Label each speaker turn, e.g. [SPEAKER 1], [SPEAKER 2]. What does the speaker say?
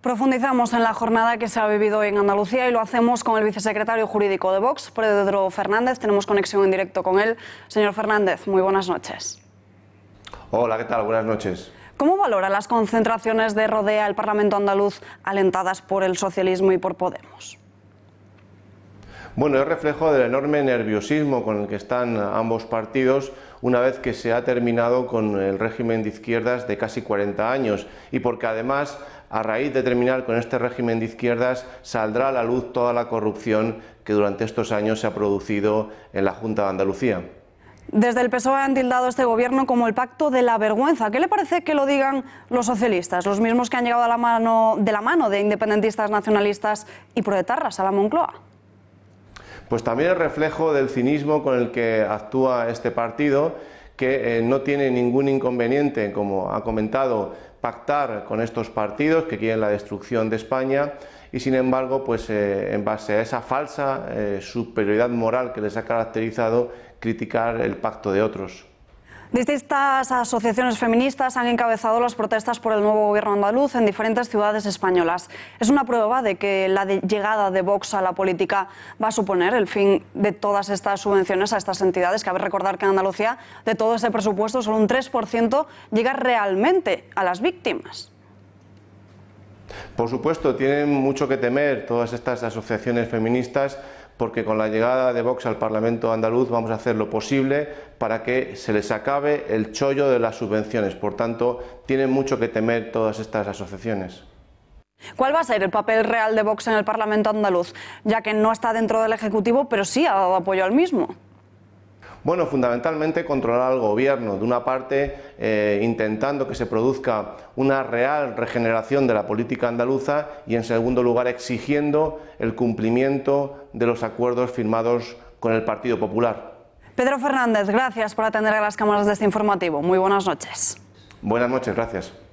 [SPEAKER 1] Profundizamos en la jornada que se ha vivido en Andalucía y lo hacemos con el vicesecretario jurídico de Vox, Pedro Fernández. Tenemos conexión en directo con él. Señor Fernández, muy buenas noches.
[SPEAKER 2] Hola, ¿qué tal? Buenas noches.
[SPEAKER 1] ¿Cómo valora las concentraciones de Rodea el Parlamento andaluz alentadas por el socialismo y por Podemos?
[SPEAKER 2] Bueno, es reflejo del enorme nerviosismo con el que están ambos partidos una vez que se ha terminado con el régimen de izquierdas de casi 40 años y porque además a raíz de terminar con este régimen de izquierdas saldrá a la luz toda la corrupción que durante estos años se ha producido en la Junta de Andalucía.
[SPEAKER 1] Desde el PSOE han tildado este gobierno como el pacto de la vergüenza. ¿Qué le parece que lo digan los socialistas, los mismos que han llegado a la mano, de la mano de independentistas nacionalistas y proetarras a la Moncloa?
[SPEAKER 2] pues también el reflejo del cinismo con el que actúa este partido, que eh, no tiene ningún inconveniente, como ha comentado, pactar con estos partidos que quieren la destrucción de España y sin embargo, pues eh, en base a esa falsa eh, superioridad moral que les ha caracterizado, criticar el pacto de otros.
[SPEAKER 1] Distintas asociaciones feministas han encabezado las protestas por el nuevo gobierno andaluz en diferentes ciudades españolas. Es una prueba de que la llegada de Vox a la política va a suponer el fin de todas estas subvenciones a estas entidades. Cabe recordar que en Andalucía, de todo ese presupuesto, solo un 3% llega realmente a las víctimas.
[SPEAKER 2] Por supuesto, tienen mucho que temer todas estas asociaciones feministas porque con la llegada de Vox al Parlamento andaluz vamos a hacer lo posible para que se les acabe el chollo de las subvenciones. Por tanto, tienen mucho que temer todas estas asociaciones.
[SPEAKER 1] ¿Cuál va a ser el papel real de Vox en el Parlamento andaluz, ya que no está dentro del Ejecutivo, pero sí ha dado apoyo al mismo?
[SPEAKER 2] Bueno, fundamentalmente controlar al gobierno, de una parte eh, intentando que se produzca una real regeneración de la política andaluza y en segundo lugar exigiendo el cumplimiento de los acuerdos firmados con el Partido Popular.
[SPEAKER 1] Pedro Fernández, gracias por atender a las cámaras de este informativo. Muy buenas noches.
[SPEAKER 2] Buenas noches, gracias.